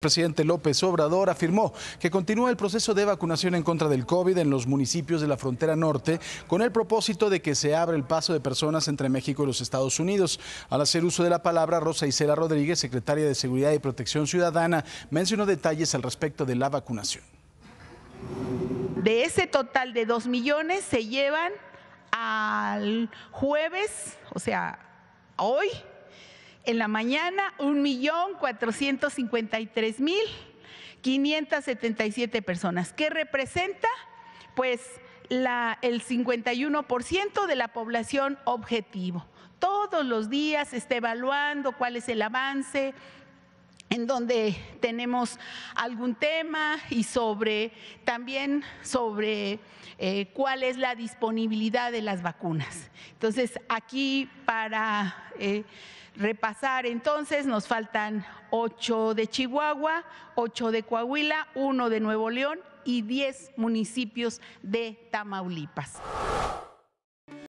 presidente López Obrador afirmó que continúa el proceso de vacunación en contra del COVID en los municipios de la frontera norte con el propósito de que se abra el paso de personas entre México y los Estados Unidos. Al hacer uso de la palabra, Rosa Isela Rodríguez, secretaria de Seguridad y Protección Ciudadana, mencionó detalles al respecto de la vacunación. De ese total de dos millones se llevan al jueves, o sea, hoy, en la mañana, 1.453.577 personas, que representa pues la, el 51% de la población objetivo. Todos los días se está evaluando cuál es el avance, en donde tenemos algún tema y sobre también sobre eh, cuál es la disponibilidad de las vacunas. Entonces, aquí para eh, repasar, entonces nos faltan ocho de Chihuahua, ocho de Coahuila, uno de Nuevo León y diez municipios de Tamaulipas.